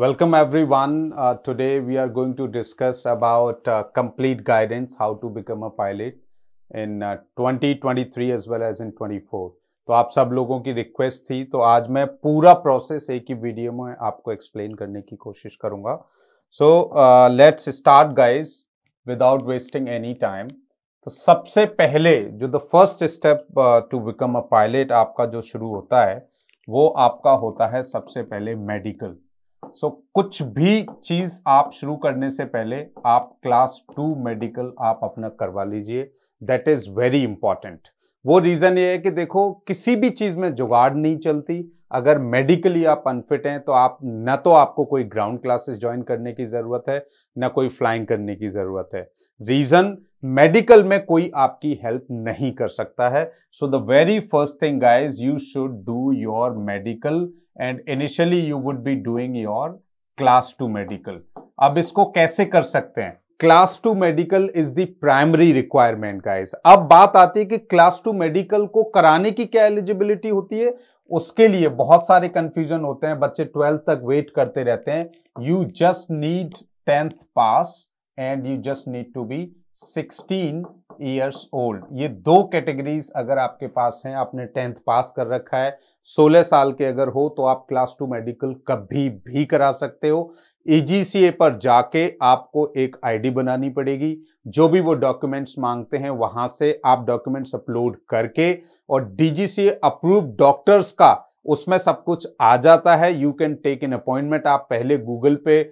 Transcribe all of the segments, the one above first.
Welcome everyone. Uh, today we are going to discuss about uh, complete guidance, how to become a pilot in uh, 2023 as well as in 24. तो आप सब लोगों की request थी तो आज मैं पूरा प्रोसेस एक ही वीडियो में आपको एक्सप्लेन करने की कोशिश करूंगा so let's start guys without wasting any time तो सबसे पहले जो the first step to become a pilot आपका जो शुरू होता है वो आपका होता है सबसे पहले मेडिकल सो so, कुछ भी चीज आप शुरू करने से पहले आप क्लास टू मेडिकल आप अपना करवा लीजिए दैट इज वेरी इंपॉर्टेंट वो रीजन ये है कि देखो किसी भी चीज में जुगाड़ नहीं चलती अगर मेडिकली आप अनफिट हैं तो आप न तो आपको कोई ग्राउंड क्लासेस ज्वाइन करने की जरूरत है न कोई फ्लाइंग करने की जरूरत है रीजन मेडिकल में कोई आपकी हेल्प नहीं कर सकता है so the very first thing guys you should do your medical and initially you would be doing your class two medical अब इसको कैसे कर सकते हैं class two medical is the primary requirement guys अब बात आती है कि क्लास टू मेडिकल को कराने की क्या एलिजिबिलिटी होती है उसके लिए बहुत सारे कंफ्यूजन होते हैं बच्चे ट्वेल्थ तक वेट करते रहते हैं you just need tenth pass and you just need to be sixteen years old ये दो कैटेगरीज अगर आपके पास हैं आपने टेंथ पास कर रखा है सोलह साल के अगर हो तो आप क्लास टू मेडिकल कभी भी करा सकते हो ईजीसीए पर जाके आपको एक आईडी बनानी पड़ेगी जो भी वो डॉक्यूमेंट्स मांगते हैं वहां से आप डॉक्यूमेंट्स अपलोड करके और डीजीसीए अप्रूव डॉक्टर्स का उसमें सब कुछ आ जाता है you can take an appointment आप पहले गूगल पे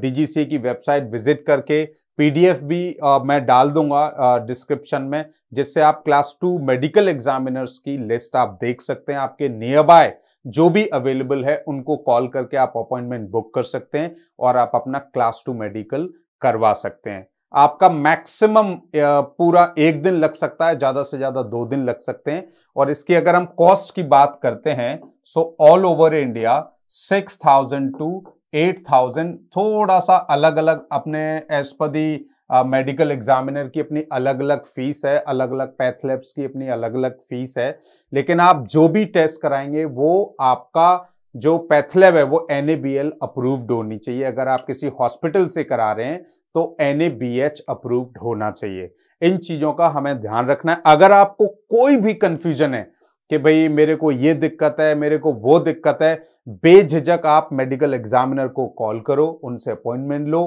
डीजीसीए की वेबसाइट विजिट करके पीडीएफ भी आ, मैं डाल दूंगा डिस्क्रिप्शन में जिससे आप क्लास टू मेडिकल एग्जामिनर्स की लिस्ट आप देख सकते हैं आपके नियर बाय जो भी अवेलेबल है उनको कॉल करके आप अपॉइंटमेंट बुक कर सकते हैं और आप अपना क्लास टू मेडिकल करवा सकते हैं आपका मैक्सिमम पूरा एक दिन लग सकता है ज़्यादा से ज़्यादा दो दिन लग सकते हैं और इसकी अगर हम कॉस्ट की बात करते हैं so all over India six thousand to eight thousand थोड़ा सा अलग अलग अपने एज पर दी मेडिकल एग्जामिनर की अपनी अलग अलग फीस है अलग अलग पैथलेब्स की अपनी अलग अलग फीस है लेकिन आप जो भी टेस्ट कराएंगे वो आपका जो पैथलेब है वो एन अप्रूव्ड होनी चाहिए अगर आप किसी हॉस्पिटल से करा रहे हैं तो एन अप्रूव्ड होना चाहिए इन चीज़ों का हमें ध्यान रखना है अगर आपको कोई भी कन्फ्यूजन है कि भाई मेरे को ये दिक्कत है मेरे को वो दिक्कत है बेझिझक आप मेडिकल एग्जामिनर को कॉल करो उनसे अपॉइंटमेंट लो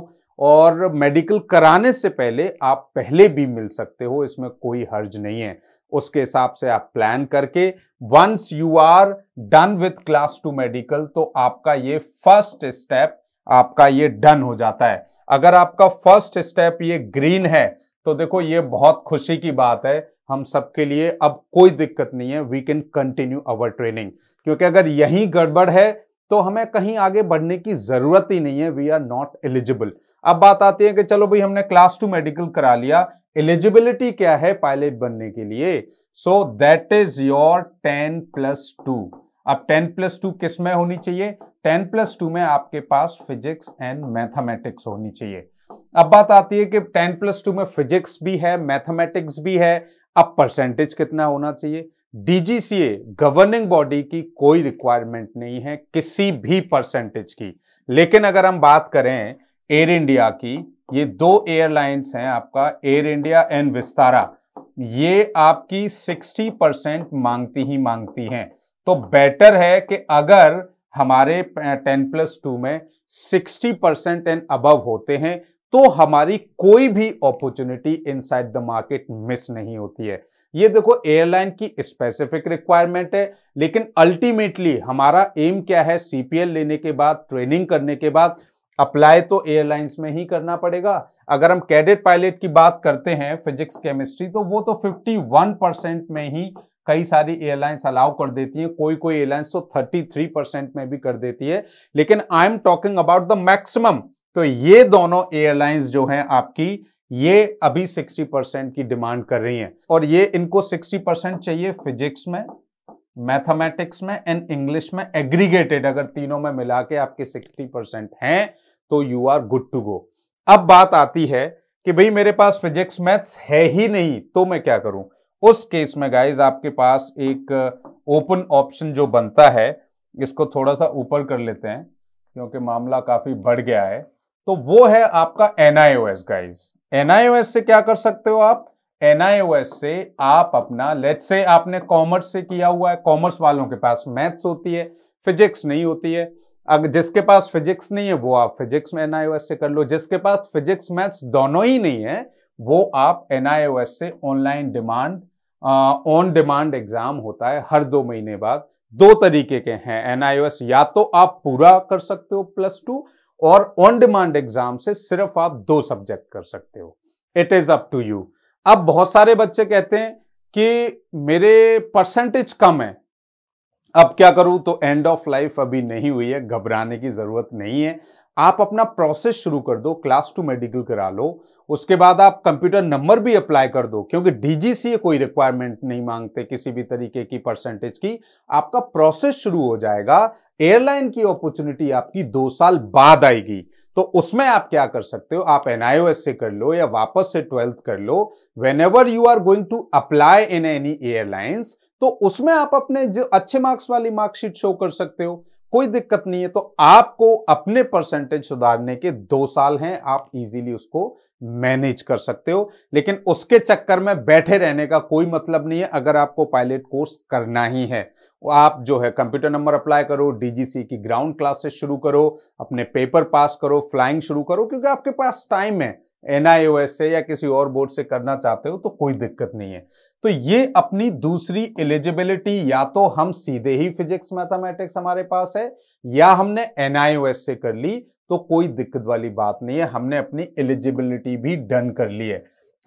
और मेडिकल कराने से पहले आप पहले भी मिल सकते हो इसमें कोई हर्ज नहीं है उसके हिसाब से आप प्लान करके once you are done with class two medical तो आपका ये फर्स्ट स्टेप आपका ये डन हो जाता है अगर आपका फर्स्ट स्टेप ये ग्रीन है तो देखो ये बहुत खुशी की बात है हम सबके लिए अब कोई दिक्कत नहीं है we can continue our training क्योंकि अगर यही गड़बड़ है तो हमें कहीं आगे बढ़ने की जरूरत ही नहीं है वी आर नॉट एलिजिबल अब बात आती है कि चलो भाई हमने क्लास टू मेडिकल करा लिया एलिजिबिलिटी क्या है पायलट बनने के लिए so that is your ten plus two अब टेन प्लस टू किस में होनी चाहिए टेन प्लस टू में आपके पास फिजिक्स एंड मैथमेटिक्स होनी चाहिए अब बात आती है कि टेन प्लस टू में फिजिक्स भी है मैथमेटिक्स भी है अब परसेंटेज कितना होना चाहिए डीजीसीए गवर्निंग बॉडी की कोई रिक्वायरमेंट नहीं है किसी भी परसेंटेज की लेकिन अगर हम बात करें एयर इंडिया की ये दो एयरलाइंस हैं आपका एयर इंडिया एंड विस्तारा ये आपकी 60 परसेंट मांगती ही मांगती हैं तो बेटर है कि अगर हमारे टेन प्लस टू में 60 परसेंट एंड अबव होते हैं तो हमारी कोई भी opportunity inside the market miss नहीं होती है ये देखो एयरलाइन की स्पेसिफिक रिक्वायरमेंट है लेकिन अल्टीमेटली हमारा एम क्या है सीपीएल लेने के बाद ट्रेनिंग करने के बाद अप्लाई तो एयरलाइंस में ही करना पड़ेगा अगर हम कैडेट पायलट की बात करते हैं फिजिक्स केमिस्ट्री तो वो तो 51 परसेंट में ही कई सारी एयरलाइंस अलाउ कर देती हैं कोई कोई एयरलाइंस तो 33 परसेंट में भी कर देती है लेकिन I am talking about the maximum तो ये दोनों एयरलाइंस जो हैं आपकी ये अभी 60 परसेंट की डिमांड कर रही हैं और ये इनको 60 परसेंट चाहिए फिजिक्स में मैथमेटिक्स में एंड इंग्लिश में एग्रीगेटेड अगर तीनों में मिला के आपके 60 परसेंट हैं तो you are good to go अब बात आती है कि भाई मेरे पास फिजिक्स मैथ्स है ही नहीं तो मैं क्या करूं उस केस में गाइज आपके पास एक ओपन ऑप्शन जो बनता है इसको थोड़ा सा ऊपर कर लेते हैं क्योंकि मामला काफी बढ़ गया है तो वो है आपका एनआईओएस गाइस एनआईओएस से क्या कर सकते हो आप एनआईओएस से आप अपना लेट से आपने कॉमर्स से किया हुआ है कॉमर्स वालों के पास मैथ्स होती है फिजिक्स नहीं होती है अगर जिसके पास फिजिक्स नहीं है वो आप फिजिक्स में एनआईओएस से कर लो जिसके पास फिजिक्स मैथ्स दोनों ही नहीं है वो आप एनआईओएस से online demand on demand exam होता है हर दो महीने बाद दो तरीके के हैं एनआईओएस या तो आप पूरा कर सकते हो प्लस टू और ऑन डिमांड एग्जाम से सिर्फ आप दो सब्जेक्ट कर सकते हो it is up to you अब बहुत सारे बच्चे कहते हैं कि मेरे परसेंटेज कम है अब क्या करूं तो एंड ऑफ लाइफ अभी नहीं हुई है घबराने की ज़रूरत नहीं है आप अपना प्रोसेस शुरू कर दो क्लास टू मेडिकल करा लो उसके बाद आप कंप्यूटर नंबर भी अप्लाई कर दो क्योंकि डीजीसीए कोई रिक्वायरमेंट नहीं मांगते किसी भी तरीके की परसेंटेज की आपका प्रोसेस शुरू हो जाएगा एयरलाइन की अपॉर्चुनिटी आपकी दो साल बाद आएगी तो उसमें आप क्या कर सकते हो आप एनआईओएस से कर लो या वापस से ट्वेल्थ कर लो whenever you are going to apply in any airlines तो उसमें आप अपने जो अच्छे मार्क्स वाली मार्कशीट शो कर सकते हो कोई दिक्कत नहीं है तो आपको अपने परसेंटेज सुधारने के दो साल हैं आप इजीली उसको मैनेज कर सकते हो लेकिन उसके चक्कर में बैठे रहने का कोई मतलब नहीं है अगर आपको पायलट कोर्स करना ही है आप जो है कंप्यूटर नंबर अप्लाई करो डीजीसी की ग्राउंड क्लासेस शुरू करो अपने पेपर पास करो फ्लाइंग शुरू करो क्योंकि आपके पास टाइम है एनआईओएस से या किसी और बोर्ड से करना चाहते हो तो कोई दिक्कत नहीं है तो ये अपनी दूसरी एलिजिबिलिटी या तो हम सीधे ही फिजिक्स मैथमेटिक्स हमारे पास है या हमने एनआईओएस से कर ली तो कोई दिक्कत वाली बात नहीं है हमने अपनी एलिजिबिलिटी भी डन कर ली है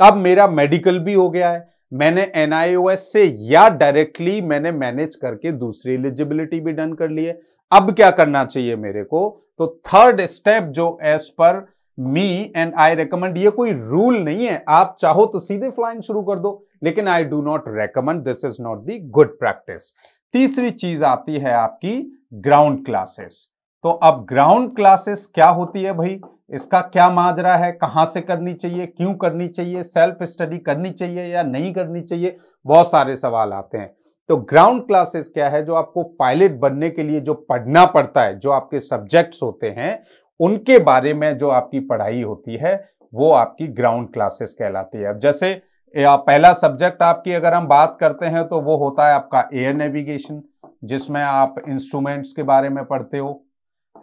अब मेरा मेडिकल भी हो गया है मैंने एनआईओएस से या डायरेक्टली मैंने मैनेज करके दूसरी एलिजिबिलिटी भी डन कर ली है अब क्या करना चाहिए मेरे को तो थर्ड स्टेप जो as per me and I recommend ये कोई रूल नहीं है आप चाहो तो सीधे फ्लाइंग शुरू कर दो लेकिन I do not recommend this is not the good practice तीसरी चीज आती है आपकी ग्राउंड क्लासेस तो अब ग्राउंड क्लासेस क्या होती है भाई इसका क्या माजरा है कहां से करनी चाहिए क्यों करनी चाहिए सेल्फ स्टडी करनी चाहिए या नहीं करनी चाहिए बहुत सारे सवाल आते हैं तो ग्राउंड क्लासेस क्या है जो आपको पायलट बनने के लिए जो पढ़ना पड़ता है जो आपके सब्जेक्ट्स होते हैं उनके बारे में जो आपकी पढ़ाई होती है वो आपकी ग्राउंड क्लासेस कहलाती है अब जैसे पहला सब्जेक्ट आपकी अगर हम बात करते हैं तो वो होता है आपका एयर नेविगेशन जिसमें आप इंस्ट्रूमेंट्स के बारे में पढ़ते हो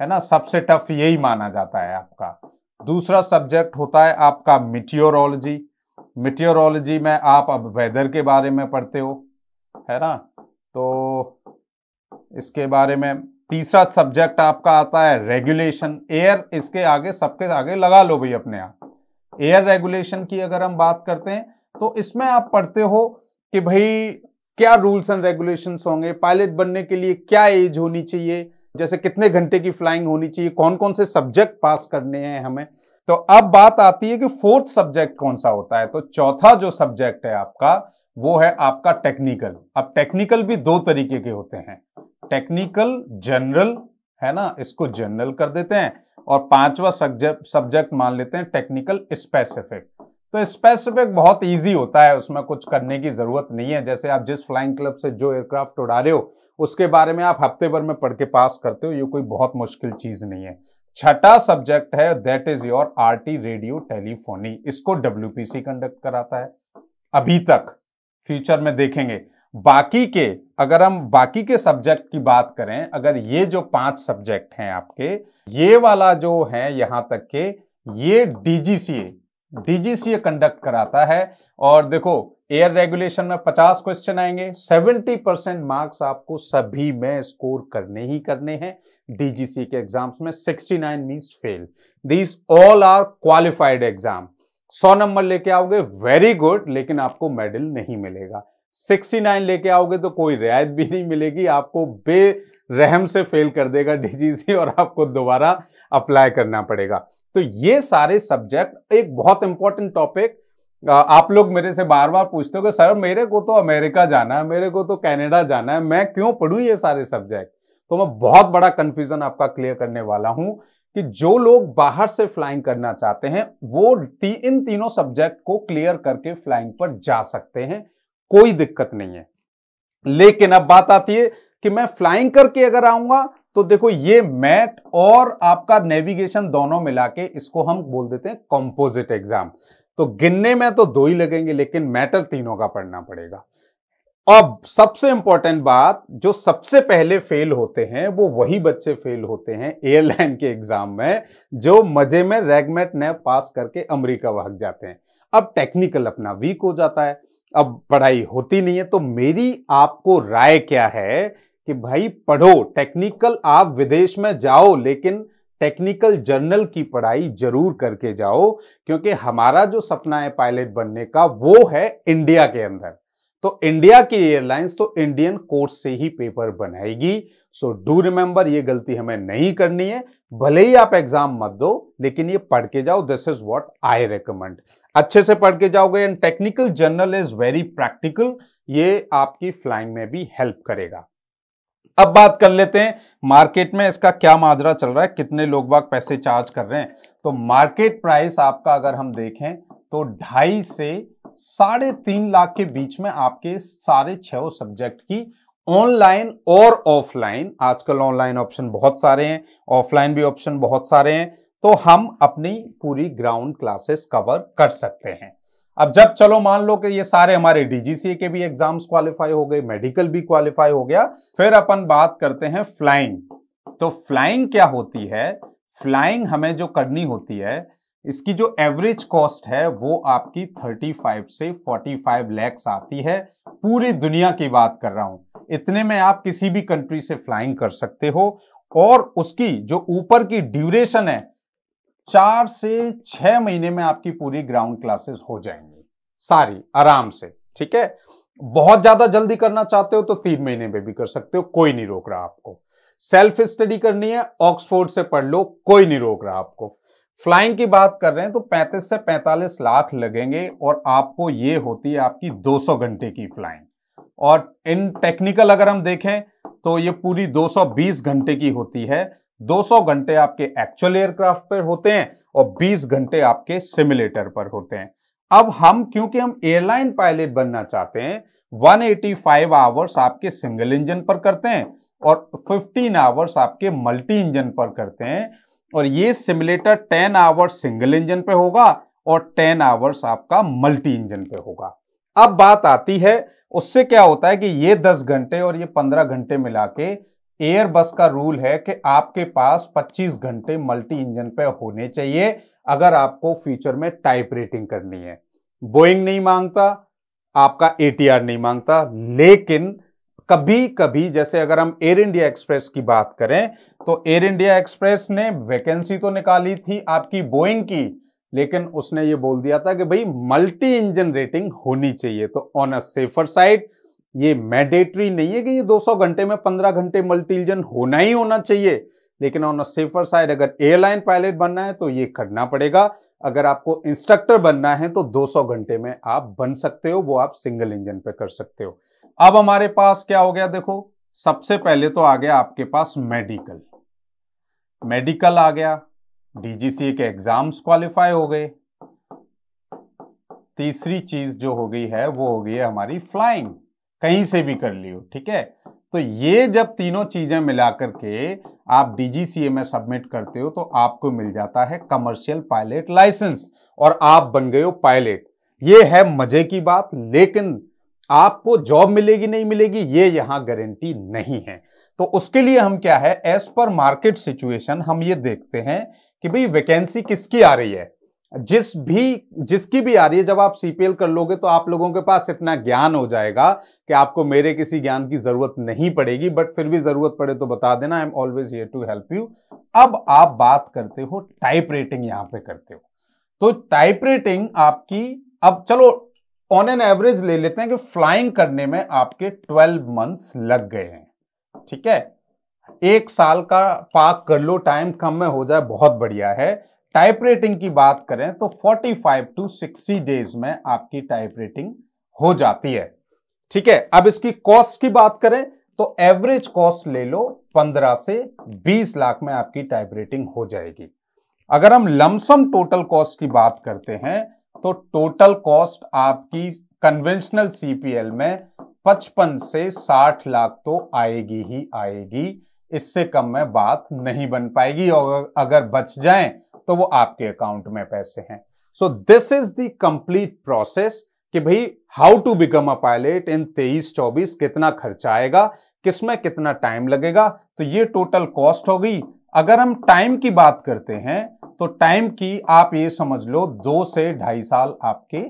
है ना सबसे टफ यही माना जाता है आपका दूसरा सब्जेक्ट होता है आपका मिट्योरोलॉजी मिट्योरोलॉजी में आप अब वेदर के बारे में पढ़ते हो है ना तो इसके बारे में तीसरा सब्जेक्ट आपका आता है रेगुलेशन एयर इसके आगे सबके आगे लगा लो भाई अपने आप एयर रेगुलेशन की अगर हम बात करते हैं तो इसमें आप पढ़ते हो कि भाई क्या रूल्स एंड रेगुलेशन होंगे पायलट बनने के लिए क्या एज होनी चाहिए जैसे कितने घंटे की फ्लाइंग होनी चाहिए कौन कौन से सब्जेक्ट पास करने हैं हमें तो अब बात आती है कि फोर्थ सब्जेक्ट कौन सा होता है तो चौथा जो सब्जेक्ट है आपका वो है आपका टेक्निकल अब टेक्निकल भी दो तरीके के होते हैं टेक्निकल जनरल है ना इसको जनरल कर देते हैं और पांचवा सब्जेक्ट सब्जेक्ट मान लेते हैं टेक्निकल स्पेसिफिक तो स्पेसिफिक बहुत इजी होता है उसमें कुछ करने की जरूरत नहीं है जैसे आप जिस फ्लाइंग क्लब से जो एयरक्राफ्ट उड़ा रहे हो उसके बारे में आप हफ्ते भर में पढ़ के पास करते हो ये कोई बहुत मुश्किल चीज नहीं है छठा सब्जेक्ट है that is your RT radio telephony इसको डब्ल्यूपीसी कंडक्ट कराता है अभी तक फ्यूचर में देखेंगे बाकी के अगर हम बाकी के सब्जेक्ट की बात करें अगर ये जो पांच सब्जेक्ट हैं आपके ये वाला जो है यहां तक के ये डीजीसीए डीजीसीए कंडक्ट कराता है और देखो एयर रेगुलेशन में 50 क्वेश्चन आएंगे 70 परसेंट मार्क्स आपको सभी में स्कोर करने ही करने हैं डीजीसी के एग्जाम्स में 69 nine means fail these all are qualified exam 100 number लेके आओगे वेरी गुड लेकिन आपको मेडल नहीं मिलेगा सिक्सटी नाइन लेके आओगे तो कोई रियायत भी नहीं मिलेगी आपको बेरहम से फेल कर देगा डीजीसी और आपको दोबारा अप्लाई करना पड़ेगा तो ये सारे सब्जेक्ट एक बहुत इंपॉर्टेंट टॉपिक आप लोग मेरे से बार बार पूछते हो कि सर मेरे को तो अमेरिका जाना है मेरे को तो कनाडा जाना है मैं क्यों पढ़ूं ये सारे सब्जेक्ट तो मैं बहुत बड़ा कंफ्यूजन आपका क्लियर करने वाला हूं कि जो लोग बाहर से फ्लाइंग करना चाहते हैं वो ती, इन तीनों सब्जेक्ट को क्लियर करके फ्लाइंग पर जा सकते हैं कोई दिक्कत नहीं है लेकिन अब बात आती है कि मैं फ्लाइंग करके अगर आऊंगा तो देखो ये मैट और आपका नेविगेशन दोनों मिला के इसको हम बोल देते हैं कॉम्पोजिट एग्जाम तो गिनने में तो दो ही लगेंगे लेकिन मैटर तीनों का पढ़ना पड़ेगा अब सबसे इंपॉर्टेंट बात जो सबसे पहले फेल होते हैं वो वही बच्चे फेल होते हैं एयरलाइन के एग्जाम में जो मजे में रेगमेट ने पास करके अमेरिका भाग जाते हैं अब टेक्निकल अपना वीक हो जाता है अब पढ़ाई होती नहीं है तो मेरी आपको राय क्या है कि भाई पढ़ो टेक्निकल आप विदेश में जाओ लेकिन टेक्निकल जर्नल की पढ़ाई जरूर करके जाओ क्योंकि हमारा जो सपना है पायलट बनने का वो है इंडिया के अंदर तो इंडिया की एयरलाइंस तो इंडियन कोर्स से ही पेपर बनाएगी सो डू रिमेंबर ये गलती हमें नहीं करनी है भले ही आप एग्जाम मत दो लेकिन ये पढ़ के जाओ this is what I recommend अच्छे से पढ़ के जाओगे and technical general is very practical ये आपकी फ्लाइंग में भी हेल्प करेगा अब बात कर लेते हैं मार्केट में इसका क्या माजरा चल रहा है कितने लोग बाग पैसे चार्ज कर रहे हैं तो मार्केट प्राइस आपका अगर हम देखें तो ढाई से साढ़े तीन लाख के बीच में आपके सारे छो सब्जेक्ट की ऑनलाइन और ऑफलाइन आजकल ऑनलाइन ऑप्शन बहुत सारे हैं ऑफलाइन भी ऑप्शन बहुत सारे हैं तो हम अपनी पूरी ग्राउंड क्लासेस कवर कर सकते हैं अब जब चलो मान लो कि ये सारे हमारे डीजीसीए के भी एग्जाम्स क्वालिफाई हो गए मेडिकल भी क्वालिफाई हो गया फिर अपन बात करते हैं फ्लाइंग तो फ्लाइंग क्या होती है फ्लाइंग हमें जो करनी होती है इसकी जो एवरेज कॉस्ट है वो आपकी 35 से 45 लैक्स आती है पूरी दुनिया की बात कर रहा हूं इतने में आप किसी भी कंट्री से फ्लाइंग कर सकते हो और उसकी जो ऊपर की ड्यूरेशन है चार से छह महीने में आपकी पूरी ग्राउंड क्लासेस हो जाएंगी सारी आराम से ठीक है बहुत ज्यादा जल्दी करना चाहते हो तो तीन महीने में भी कर सकते हो कोई नहीं रोक रहा आपको सेल्फ स्टडी करनी है ऑक्सफोर्ड से पढ़ लो कोई नहीं रोक रहा आपको फ्लाइंग की बात कर रहे हैं तो 35 से 45 लाख लगेंगे और आपको ये होती है आपकी 200 घंटे की फ्लाइंग और इन टेक्निकल अगर हम देखें तो ये पूरी 220 घंटे की होती है 200 घंटे आपके एक्चुअल एयरक्राफ्ट पर होते हैं और 20 घंटे आपके सिमुलेटर पर होते हैं अब हम क्योंकि हम एयरलाइन पायलट बनना चाहते हैं 185 आवर्स आपके सिंगल इंजन पर करते हैं और 15 आवर्स आपके मल्टी इंजन पर करते हैं और ये simulator ten hours single engine पे होगा और टेन आवर्स आपका मल्टी इंजन पे होगा अब बात आती है उससे क्या होता है कि ये दस घंटे और ये पंद्रह घंटे मिला के एयर बस का रूल है कि आपके पास 25 घंटे मल्टी इंजन पे होने चाहिए अगर आपको फ्यूचर में टाइप रेटिंग करनी है बोइंग नहीं मांगता आपका ए नहीं मांगता लेकिन कभी कभी जैसे अगर हम एयर इंडिया एक्सप्रेस की बात करें तो एयर इंडिया एक्सप्रेस ने वैकेंसी तो निकाली थी आपकी बोइंग की लेकिन उसने ये बोल दिया था कि भाई मल्टी इंजन रेटिंग होनी चाहिए तो ऑन अ सेफर साइड ये मैंडेटरी नहीं है कि ये 200 घंटे में 15 घंटे मल्टी इंजन होना ही होना चाहिए लेकिन ऑन अ सेफर साइड अगर एयरलाइन पायलट बनना है तो ये करना पड़ेगा अगर आपको इंस्ट्रक्टर बनना है तो 200 घंटे में आप बन सकते हो वो आप सिंगल इंजन पे कर सकते हो अब हमारे पास क्या हो गया देखो सबसे पहले तो आ गया आपके पास मेडिकल मेडिकल आ गया डीजीसीए के एग्जाम्स क्वालिफाई हो गए तीसरी चीज जो हो गई है वो हो गई है हमारी फ्लाइंग कहीं से भी कर लियो ठीक है तो ये जब तीनों चीज़ें मिलाकर के आप डीजीसीए में सबमिट करते हो तो आपको मिल जाता है कमर्शियल पायलट लाइसेंस और आप बन गए हो पायलट ये है मजे की बात लेकिन आपको जॉब मिलेगी नहीं मिलेगी ये यहां गारंटी नहीं है तो उसके लिए हम क्या है एज पर मार्केट सिचुएशन हम ये देखते हैं कि भाई वैकेंसी किसकी आ रही है जिस भी जिसकी भी आ रही है जब आप सीपीएल कर लोगे तो आप लोगों के पास इतना ज्ञान हो जाएगा कि आपको मेरे किसी ज्ञान की जरूरत नहीं पड़ेगी बट फिर भी जरूरत पड़े तो बता देना I am always here to help you अब आप बात करते हो टाइप रेटिंग यहां पे करते हो तो टाइप रेटिंग आपकी अब चलो ऑन एन एवरेज ले लेते हैं कि फ्लाइंग करने में आपके ट्वेल्व मंथस लग गए हैं ठीक है एक साल का पाक कर लो टाइम कम में हो जाए बहुत बढ़िया है टाइप रेटिंग की बात करें तो 45 टू 60 डेज में आपकी टाइप रेटिंग हो जाती है ठीक है अब इसकी कॉस्ट की बात करें तो एवरेज कॉस्ट ले लो 15 से 20 लाख में आपकी टाइप रेटिंग हो जाएगी अगर हम लमसम टोटल कॉस्ट की बात करते हैं तो टोटल कॉस्ट आपकी कन्वेंशनल सीपीएल में 55 से 60 लाख तो आएगी ही आएगी इससे कम में बात नहीं बन पाएगी और अगर बच जाएं तो वो आपके अकाउंट में पैसे हैं so this is the complete process कि भाई how to become a pilot in तेईस चौबीस कितना खर्चा आएगा किसमें कितना टाइम लगेगा तो ये टोटल कॉस्ट हो गई अगर हम टाइम की बात करते हैं तो टाइम की आप ये समझ लो दो से ढाई साल आपके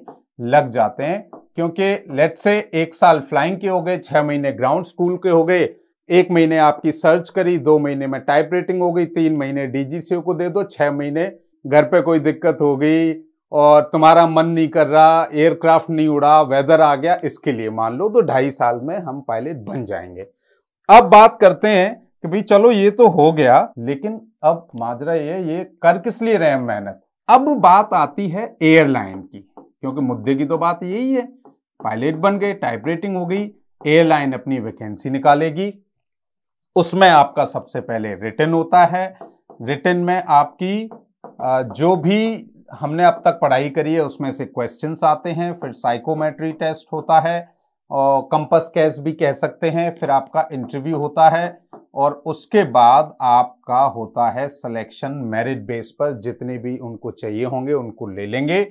लग जाते हैं क्योंकि लेट से एक साल फ्लाइंग के हो गए छह महीने ग्राउंड स्कूल के हो गए एक महीने आपकी सर्च करी दो महीने में टाइप रेटिंग हो गई तीन महीने डी को दे दो छः महीने घर पे कोई दिक्कत हो गई और तुम्हारा मन नहीं कर रहा एयरक्राफ्ट नहीं उड़ा वेदर आ गया इसके लिए मान लो तो ढाई साल में हम पायलट बन जाएंगे अब बात करते हैं कि भाई चलो ये तो हो गया लेकिन अब माजरा ये ये कर किस लिए रहे हैं मेहनत अब बात आती है एयरलाइन की क्योंकि मुद्दे की तो बात यही है पायलट बन गए टाइप रेटिंग हो गई एयरलाइन अपनी वैकेंसी निकालेगी उसमें आपका सबसे पहले रिटर्न होता है रिटर्न में आपकी जो भी हमने अब तक पढ़ाई करी है उसमें से क्वेश्चंस आते हैं फिर साइकोमेट्री टेस्ट होता है और कंपस कैस भी कह सकते हैं फिर आपका इंटरव्यू होता है और उसके बाद आपका होता है सिलेक्शन मेरिट बेस पर जितने भी उनको चाहिए होंगे उनको ले लेंगे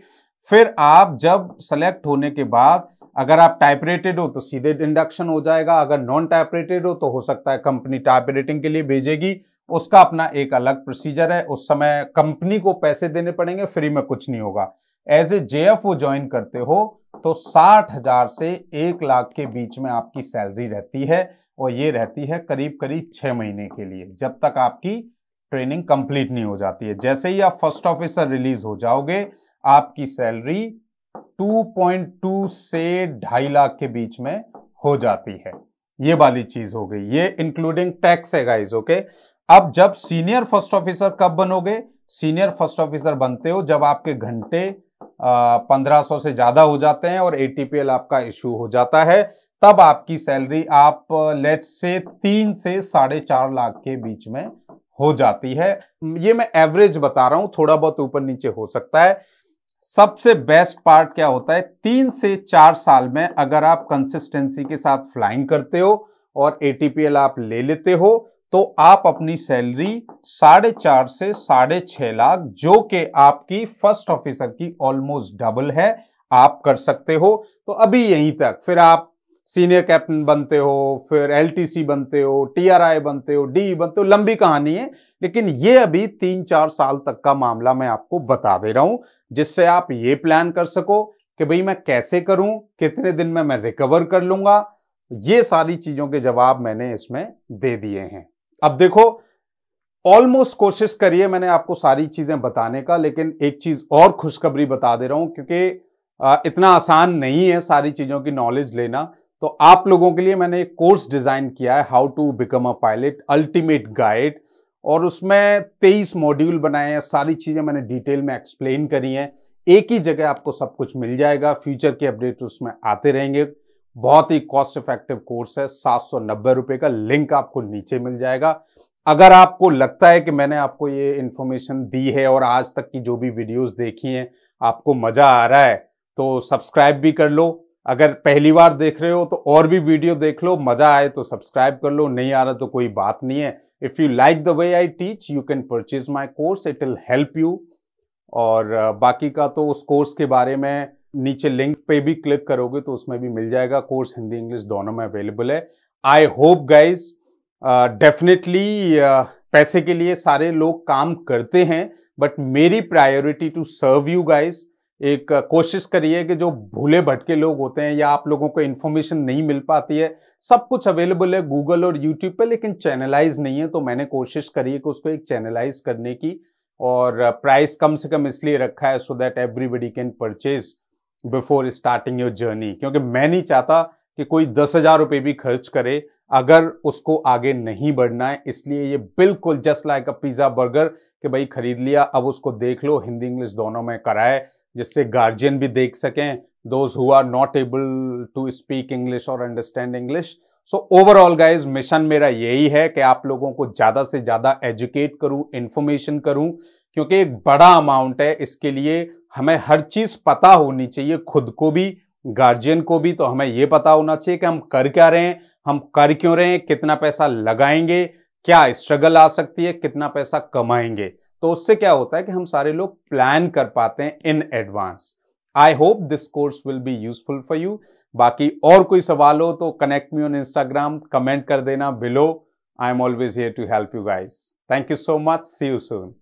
फिर आप जब सेलेक्ट होने के बाद अगर आप टाइप रेटेड हो तो सीधे इंडक्शन हो जाएगा अगर नॉन टाइप रेटेड हो तो हो सकता है कंपनी टाइप रेटिंग के लिए भेजेगी उसका अपना एक अलग प्रोसीजर है उस समय कंपनी को पैसे देने पड़ेंगे फ्री में कुछ नहीं होगा as a J F O join करते हो तो साठ हजार से एक लाख के बीच में आपकी सैलरी रहती है और ये रहती है करीब करीब छः महीने के लिए जब तक आपकी ट्रेनिंग कंप्लीट नहीं हो जाती है जैसे ही आप फर्स्ट ऑफिसर रिलीज हो जाओगे आपकी सैलरी 2.2 से ढाई लाख के बीच में हो जाती है ये वाली चीज हो गई ये इंक्लूडिंग टैक्स है गाइज ओके अब जब सीनियर फर्स्ट ऑफिसर कब बनोगे सीनियर फर्स्ट ऑफिसर बनते हो जब आपके घंटे पंद्रह सौ से ज्यादा हो जाते हैं और एटीपीएल आपका इश्यू हो जाता है तब आपकी सैलरी आप लेट से तीन से साढ़े चार लाख के बीच में हो जाती है ये मैं एवरेज बता रहा हूं थोड़ा बहुत ऊपर नीचे हो सकता है सबसे बेस्ट पार्ट क्या होता है तीन से चार साल में अगर आप कंसिस्टेंसी के साथ फ्लाइंग करते हो और एटीपीएल आप ले लेते हो तो आप अपनी सैलरी साढ़े चार से साढ़े छह लाख जो कि आपकी फर्स्ट ऑफिसर की ऑलमोस्ट डबल है आप कर सकते हो तो अभी यहीं तक फिर आप सीनियर कैप्टन बनते हो फिर एलटीसी बनते हो टीआरआई बनते हो डी बनते हो लंबी कहानी है लेकिन ये अभी तीन चार साल तक का मामला मैं आपको बता दे रहा हूं जिससे आप ये प्लान कर सको कि भाई मैं कैसे करूं कितने दिन में मैं रिकवर कर लूंगा ये सारी चीजों के जवाब मैंने इसमें दे दिए हैं अब देखो ऑलमोस्ट कोशिश करिए मैंने आपको सारी चीजें बताने का लेकिन एक चीज और खुशखबरी बता दे रहा हूं क्योंकि इतना आसान नहीं है सारी चीजों की नॉलेज लेना तो आप लोगों के लिए मैंने एक कोर्स डिज़ाइन किया है how to become a pilot ultimate guide और उसमें तेईस मॉड्यूल बनाए हैं सारी चीज़ें मैंने डिटेल में एक्सप्लेन करी हैं एक ही जगह आपको सब कुछ मिल जाएगा फ्यूचर के अपडेट उसमें आते रहेंगे बहुत ही कॉस्ट इफेक्टिव कोर्स है सात सौ नब्बे रुपये का लिंक आपको नीचे मिल जाएगा अगर आपको लगता है कि मैंने आपको ये इन्फॉर्मेशन दी है और आज तक की जो भी वीडियोस देखी हैं आपको मज़ा आ रहा है तो सब्सक्राइब भी कर लो अगर पहली बार देख रहे हो तो और भी वीडियो देख लो मजा आए तो सब्सक्राइब कर लो नहीं आ रहा तो कोई बात नहीं है if you like the way I teach you can purchase my course it will help you और बाकी का तो उस कोर्स के बारे में नीचे लिंक पे भी क्लिक करोगे तो उसमें भी मिल जाएगा कोर्स हिंदी इंग्लिश दोनों में अवेलेबल है आई होप गाइज डेफिनेटली पैसे के लिए सारे लोग काम करते हैं बट मेरी priority to serve you guys एक कोशिश करिए कि जो भूले भटके लोग होते हैं या आप लोगों को इन्फॉर्मेशन नहीं मिल पाती है सब कुछ अवेलेबल है गूगल और यूट्यूब पे लेकिन चैनलाइज नहीं है तो मैंने कोशिश करी है कि उसको एक चैनलाइज करने की और प्राइस कम से कम इसलिए रखा है so that everybody can purchase before starting your journey क्योंकि मैं नहीं चाहता कि कोई दस हजार रुपये भी खर्च करे अगर उसको आगे नहीं बढ़ना है इसलिए ये बिल्कुल just like a pizza burger कि भाई खरीद लिया अब उसको देख लो हिंदी इंग्लिश दोनों में कराए जिससे गार्जियन भी देख सकें those who are not able to speak English और understand English so overall guys mission मेरा यही है कि आप लोगों को ज़्यादा से ज़्यादा एजुकेट करूँ इन्फॉर्मेशन करूँ क्योंकि एक बड़ा अमाउंट है इसके लिए हमें हर चीज़ पता होनी चाहिए खुद को भी गार्जियन को भी तो हमें ये पता होना चाहिए कि हम कर क्या रहे हैं हम कर क्यों रहे हैं कितना पैसा लगाएंगे क्या स्ट्रगल आ सकती है कितना पैसा कमाएंगे तो उससे क्या होता है कि हम सारे लोग प्लान कर पाते हैं in advance I hope this course will be useful for you बाकी और कोई सवाल हो तो connect me on Instagram comment कर देना below I am always here to help you guys thank you so much see you soon